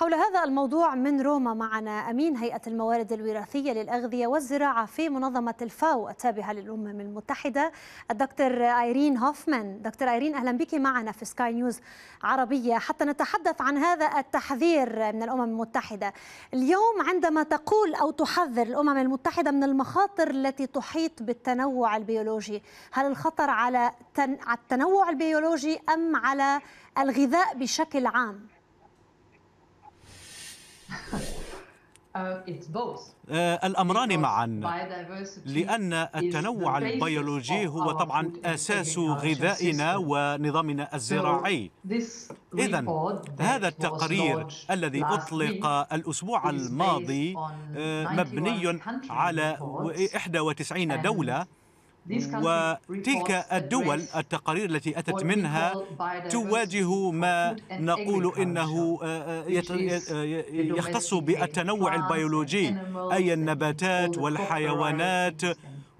حول هذا الموضوع من روما معنا أمين هيئة الموارد الوراثية للأغذية والزراعة في منظمة الفاو التابعة للأمم المتحدة الدكتور آيرين هوفمان دكتور آيرين أهلا بك معنا في سكاي نيوز عربية حتى نتحدث عن هذا التحذير من الأمم المتحدة اليوم عندما تقول أو تحذر الأمم المتحدة من المخاطر التي تحيط بالتنوع البيولوجي هل الخطر على التنوع البيولوجي أم على الغذاء بشكل عام؟ Uh, uh, الأمران معا لأن التنوع البيولوجي هو طبعا أساس غذائنا ونظامنا الزراعي إذا هذا التقرير الذي أطلق الأسبوع الماضي آه، مبني على 91 دولة وتلك الدول التقارير التي أتت منها تواجه ما نقول إنه آه، آه، آه، يختص بالتنوع البيولوجي أي النباتات والحيوانات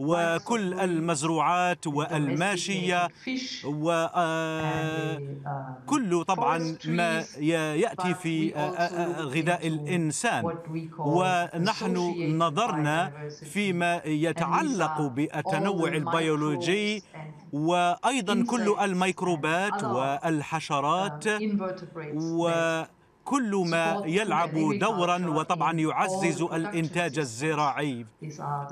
وكل المزروعات والماشية وكل آه، طبعا ما يأتي في آه، آه، غذاء الإنسان ونحن نظرنا فيما يتعلق بالتنوع البيولوجي وأيضا كل الميكروبات والحشرات و كل ما يلعب دورا وطبعا يعزز الانتاج الزراعي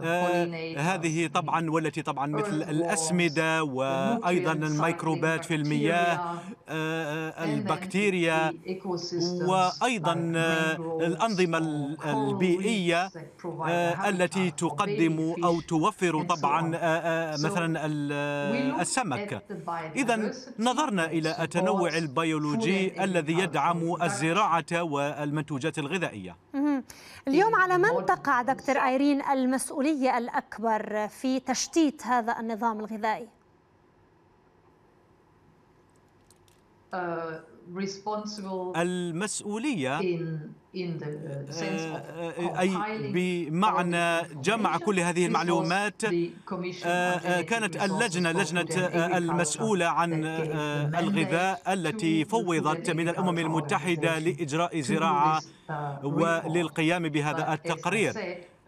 آه، هذه طبعا والتي طبعا مثل الاسمده وايضا الميكروبات في المياه آه، آه، البكتيريا وايضا الانظمه البيئيه التي تقدم او توفر طبعا مثلا السمك اذا نظرنا الى التنوع البيولوجي الذي يدعم الزراعه الزراعة والمنتوجات الغذائية اليوم على من تقع دكتور آيرين المسؤولية الأكبر في تشتيت هذا النظام الغذائي؟ آه، المسؤولية آه، آه، آه، أي بمعنى جمع كل هذه المعلومات كانت اللجنة لجنة المسؤولة عن الغذاء التي فوضت من الأمم المتحدة لإجراء زراعة uh, وللقيام بهذا التقرير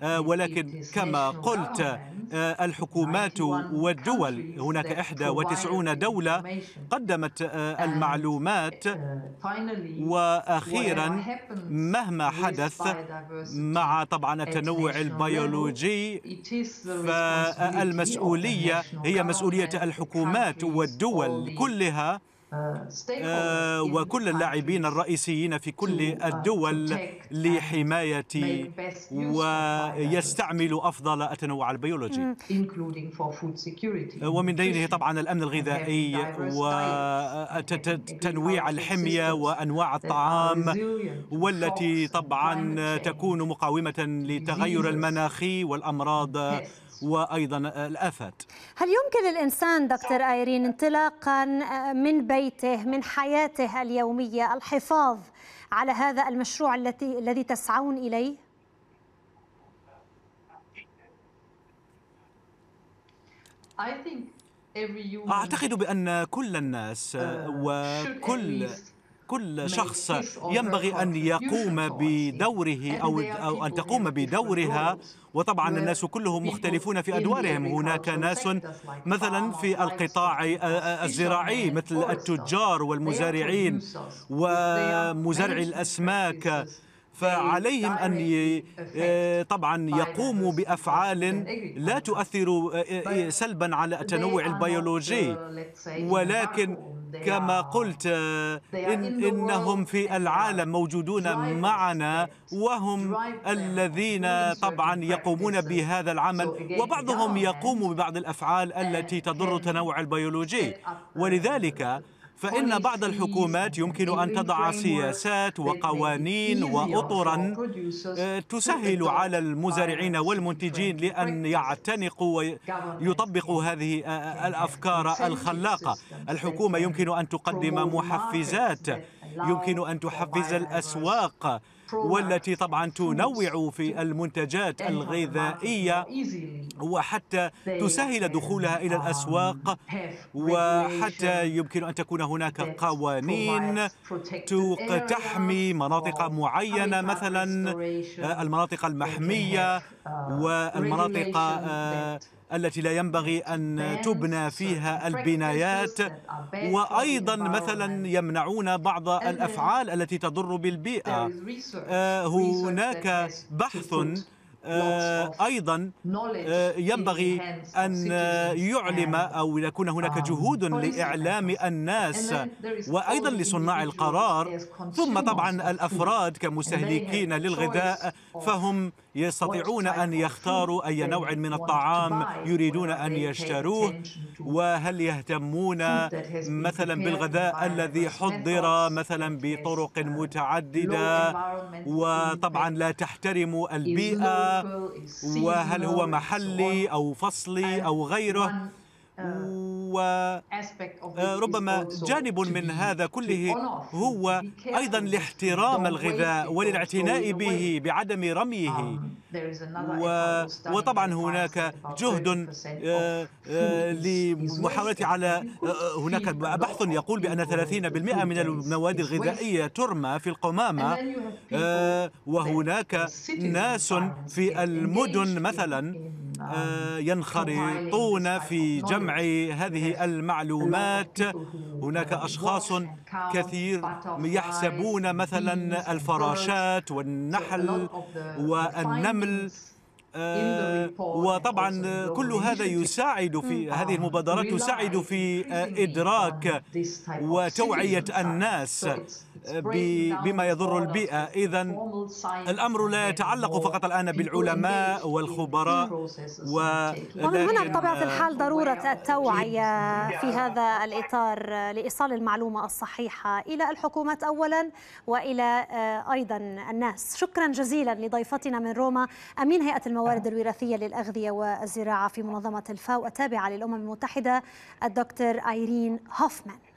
آه، ولكن كما قلت آه، الحكومات والدول هناك 91 دولة قدمت آه، المعلومات uh, وأخيرا مهما حدث مع طبعا التنوع البيولوجي فالمسؤولية هي مسؤولية الحكومات والدول كلها آه، وكل اللاعبين الرئيسيين في كل uh, الدول لحماية ويستعمل أفضل التنوع البيولوجي آه، ومن بينه طبعا الأمن الغذائي وتنويع آه، الحمية وأنواع الطعام والتي طبعا تكون مقاومة للتغير المناخي والأمراض وايضا آه، الافات. هل يمكن الانسان دكتور ايرين انطلاقا آه، من بيته من حياته اليوميه الحفاظ على هذا المشروع الذي الذي تسعون اليه؟ اعتقد بان كل الناس آه، uh, وكل كل شخص ينبغي أن يقوم بدوره أو أن تقوم بدورها وطبعا الناس كلهم مختلفون في أدوارهم هناك ناس مثلا في القطاع الزراعي مثل التجار والمزارعين ومزارعي الأسماك فعليهم أن آه، طبعا يقوموا بأفعال لا تؤثر آه، آه، سلبا على التنوع البيولوجي ولكن كما قلت إن إنهم في العالم موجودون معنا وهم الذين طبعا يقومون بهذا العمل وبعضهم يقوم ببعض الأفعال التي تضر التنوع البيولوجي ولذلك فإن بعض الحكومات يمكن أن تضع سياسات وقوانين وأطرا آه، تسهل على المزارعين والمنتجين لأن يعتنقوا ويطبقوا هذه آه، آه، الأفكار الخلاقة الحكومة يمكن أن تقدم محفزات يمكن أن تحفز الأسواق والتي طبعا تنوع في المنتجات الغذائية وحتى تسهل دخولها إلى um, الأسواق وحتى يمكن أن تكون هناك قوانين تحمي مناطق معينة مثلا آه، المناطق المحمية uh, والمناطق آه، التي لا ينبغي أن تبنى فيها البنايات وأيضا مثلا يمنعون بعض الأفعال التي تضر بالبيئة آه، هناك بحث آه، ايضا آه، ينبغي ان يعلم او يكون هناك um, جهود لاعلام الناس وايضا لصناع القرار ثم طبعا الافراد كمستهلكين للغذاء فهم يستطيعون أن يختاروا أي نوع من الطعام يريدون أن يشتروه وهل يهتمون مثلا بالغذاء الذي حضر مثلا بطرق uh, متعددة وطبعا لا تحترم البيئة وهل هو محلي أو فصلي أو غيره آه، وربما آه، جانب من هذا كله هو أيضا لاحترام الغذاء والاعتناء به بعدم رميه um, وطبعا هناك جهد آه، لمحاولة على هناك بحث يقول بأن 30% من المواد الغذائية ترمى في القمامة وهناك ناس في المدن مثلا آه، ينخرطون في جمع هذه المعلومات هناك أشخاص كثير يحسبون مثلا الفراشات والنحل والنمل آه، وطبعا كل هذا يساعد في هذه المبادرات تساعد في آه، إدراك وتوعية الناس بما يضر البيئة إذا الأمر لا يتعلق فقط الآن بالعلماء والخبراء ومن هنا بطبيعة الحال ضرورة آه، التوعية في هذا الإطار لإيصال المعلومة الصحيحة إلى الحكومات أولا وإلى آه، أيضا الناس شكرا جزيلا لضيفتنا من روما أمين هيئة الموارد الوراثية للأغذية والزراعة في منظمة الفاو التابعة للأمم المتحدة الدكتور آيرين هوفمان